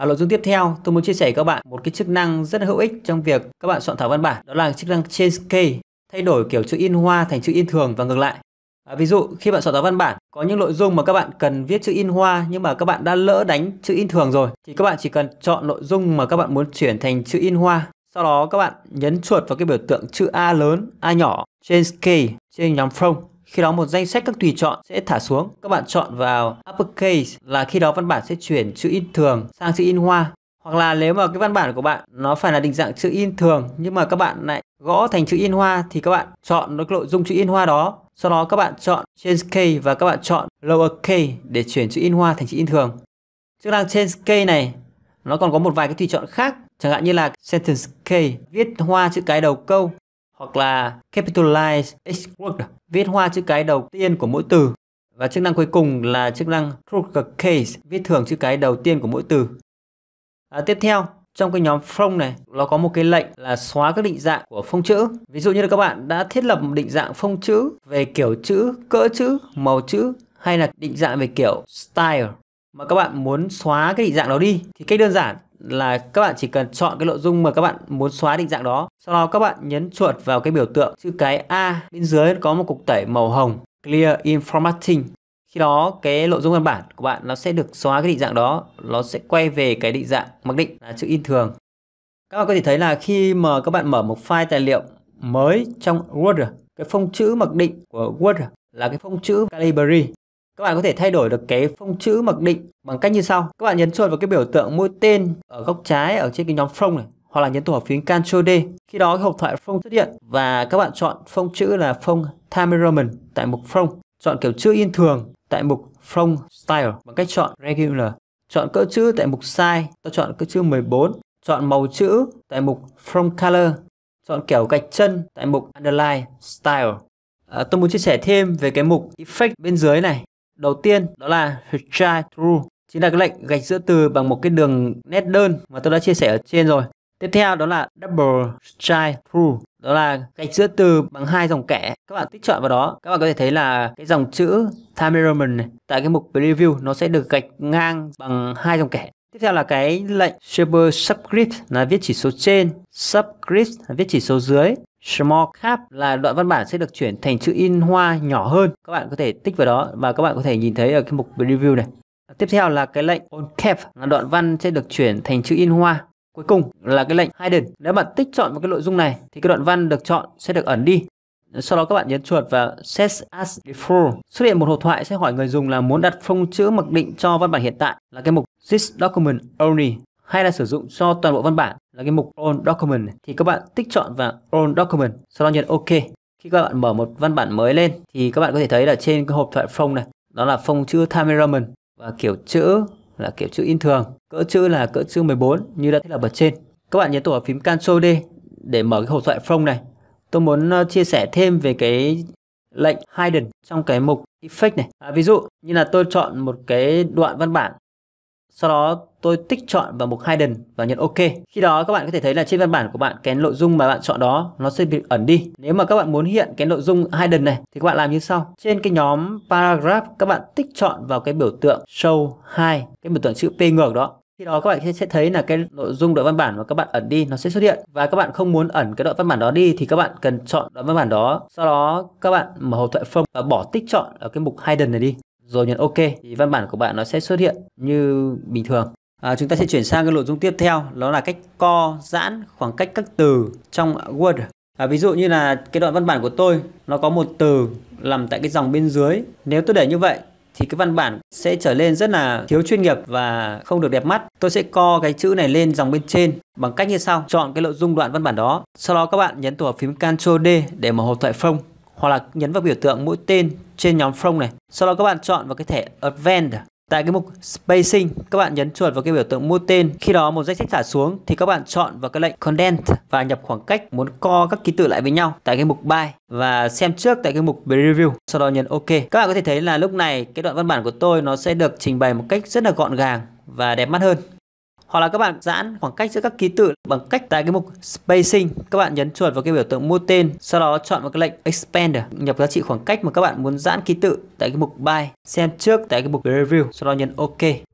Ở à, nội dung tiếp theo, tôi muốn chia sẻ các bạn một cái chức năng rất hữu ích trong việc các bạn soạn thảo văn bản, đó là chức năng Change Key, thay đổi kiểu chữ in hoa thành chữ in thường và ngược lại. À, ví dụ khi bạn soạn thảo văn bản có những nội dung mà các bạn cần viết chữ in hoa nhưng mà các bạn đã lỡ đánh chữ in thường rồi thì các bạn chỉ cần chọn nội dung mà các bạn muốn chuyển thành chữ in hoa. Sau đó các bạn nhấn chuột vào cái biểu tượng chữ A lớn, A nhỏ Change scale trên nhóm phông khi đó một danh sách các tùy chọn sẽ thả xuống. Các bạn chọn vào uppercase là khi đó văn bản sẽ chuyển chữ in thường sang chữ in hoa. Hoặc là nếu mà cái văn bản của bạn nó phải là định dạng chữ in thường nhưng mà các bạn lại gõ thành chữ in hoa thì các bạn chọn nội nội dung chữ in hoa đó. Sau đó các bạn chọn change k và các bạn chọn lower k để chuyển chữ in hoa thành chữ in thường. Chức năng change k này nó còn có một vài cái tùy chọn khác chẳng hạn như là sentence k viết hoa chữ cái đầu câu hoặc là capitalize each word, viết hoa chữ cái đầu tiên của mỗi từ. Và chức năng cuối cùng là chức năng case, viết thường chữ cái đầu tiên của mỗi từ. À, tiếp theo, trong cái nhóm phông này nó có một cái lệnh là xóa các định dạng của phông chữ ví dụ như là các bạn đã thiết lập một định dạng phông chữ về kiểu chữ cỡ chữ màu chữ hay là định dạng về kiểu style mà các bạn muốn xóa cái định dạng đó đi thì cách đơn giản là các bạn chỉ cần chọn cái nội dung mà các bạn muốn xóa định dạng đó. Sau đó các bạn nhấn chuột vào cái biểu tượng chữ cái A bên dưới có một cục tẩy màu hồng Clear in Formatting. Khi đó cái nội dung văn bản của bạn nó sẽ được xóa cái định dạng đó, nó sẽ quay về cái định dạng mặc định là chữ in thường. Các bạn có thể thấy là khi mà các bạn mở một file tài liệu mới trong Word, cái phông chữ mặc định của Word là cái phông chữ Calibri các bạn có thể thay đổi được cái phông chữ mặc định bằng cách như sau. Các bạn nhấn chuột vào cái biểu tượng mũi tên ở góc trái ở trên cái nhóm phông này hoặc là nhấn tổ hợp phím Ctrl D. Khi đó cái hộp thoại phông xuất hiện và các bạn chọn phông chữ là phông roman tại mục phông, chọn kiểu chữ in thường tại mục phông style bằng cách chọn regular, chọn cỡ chữ tại mục size, tôi chọn cỡ chữ 14, chọn màu chữ tại mục phông color, chọn kiểu gạch chân tại mục underline style. À, tôi muốn chia sẻ thêm về cái mục effect bên dưới này Đầu tiên đó là retry true chính là cái lệnh gạch giữa từ bằng một cái đường nét đơn mà tôi đã chia sẻ ở trên rồi. Tiếp theo đó là double strike through, đó là gạch giữa từ bằng hai dòng kẻ. Các bạn tích chọn vào đó, các bạn có thể thấy là cái dòng chữ time element này tại cái mục preview nó sẽ được gạch ngang bằng hai dòng kẻ. Tiếp theo là cái lệnh super subscript là viết chỉ số trên, subscript là viết chỉ số dưới. Small cap là đoạn văn bản sẽ được chuyển thành chữ in hoa nhỏ hơn. Các bạn có thể tích vào đó và các bạn có thể nhìn thấy ở cái mục review này. Tiếp theo là cái lệnh on cap là đoạn văn sẽ được chuyển thành chữ in hoa. Cuối cùng là cái lệnh hidden. Nếu bạn tích chọn vào cái nội dung này thì cái đoạn văn được chọn sẽ được ẩn đi. Sau đó các bạn nhấn chuột vào Set as Default. Xuất hiện một hộp thoại sẽ hỏi người dùng là muốn đặt phông chữ mặc định cho văn bản hiện tại là cái mục This Document Only hay là sử dụng cho toàn bộ văn bản là cái mục All Document thì các bạn tích chọn vào All Document sau đó nhấn OK. Khi các bạn mở một văn bản mới lên thì các bạn có thể thấy là trên cái hộp thoại phông này đó là phông chữ Roman và kiểu chữ là kiểu chữ in thường cỡ chữ là cỡ chữ 14 như đã thiết lập ở trên các bạn nhấn tổ hợp phím Ctrl D để mở cái hộp thoại phông này tôi muốn ờ, chia sẻ thêm về cái lệnh hidden trong cái mục effect này à, ví dụ như là tôi chọn một cái đoạn văn bản sau đó tôi tích chọn vào mục Hidden và nhấn OK. Khi đó các bạn có thể thấy là trên văn bản của bạn cái nội dung mà bạn chọn đó nó sẽ bị ẩn đi. Nếu mà các bạn muốn hiện cái nội dung Hidden này thì các bạn làm như sau. Trên cái nhóm Paragraph các bạn tích chọn vào cái biểu tượng Show hai cái biểu tượng chữ P ngược đó. Khi đó các bạn sẽ thấy là cái nội dung đoạn văn bản mà các bạn ẩn đi nó sẽ xuất hiện và các bạn không muốn ẩn cái đoạn văn bản đó đi thì các bạn cần chọn đoạn văn bản đó. Sau đó các bạn mở hộp thoại phông và bỏ tích chọn ở cái mục Hidden này đi rồi nhấn OK thì văn bản của bạn nó sẽ xuất hiện như bình thường. À, chúng ta sẽ chuyển sang cái nội dung tiếp theo đó là cách co giãn khoảng cách các từ trong Word. À, ví dụ như là cái đoạn văn bản của tôi nó có một từ nằm tại cái dòng bên dưới. Nếu tôi để như vậy thì cái văn bản sẽ trở lên rất là thiếu chuyên nghiệp và không được đẹp mắt. Tôi sẽ co cái chữ này lên dòng bên trên bằng cách như sau. Chọn cái nội dung đoạn văn bản đó. Sau đó các bạn nhấn tổ hợp phím Ctrl D để mở hộp thoại phông hoặc là nhấn vào biểu tượng mũi tên trên nhóm phông này. Sau đó các bạn chọn vào cái thẻ Advanced. Tại cái mục Spacing, các bạn nhấn chuột vào cái biểu tượng mũi tên. Khi đó một danh sách thả xuống thì các bạn chọn vào cái lệnh Condense và nhập khoảng cách muốn co các ký tự lại với nhau tại cái mục By và xem trước tại cái mục Preview. Sau đó nhấn OK. Các bạn có thể thấy là lúc này cái đoạn văn bản của tôi nó sẽ được trình bày một cách rất là gọn gàng và đẹp mắt hơn hoặc là các bạn giãn khoảng cách giữa các ký tự bằng cách tại cái mục spacing các bạn nhấn chuột vào cái biểu tượng mua tên sau đó chọn vào cái lệnh expand nhập giá trị khoảng cách mà các bạn muốn giãn ký tự tại cái mục by xem trước tại cái mục preview sau đó nhấn ok